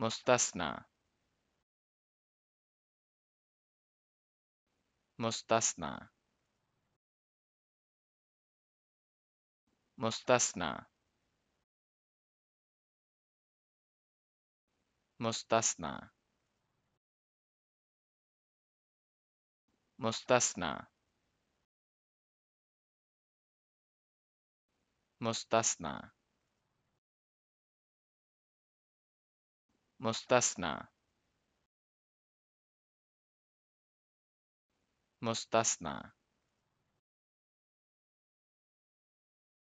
mustasna mustasna mustasna mustasna mustasna mustasna mustasna mustasna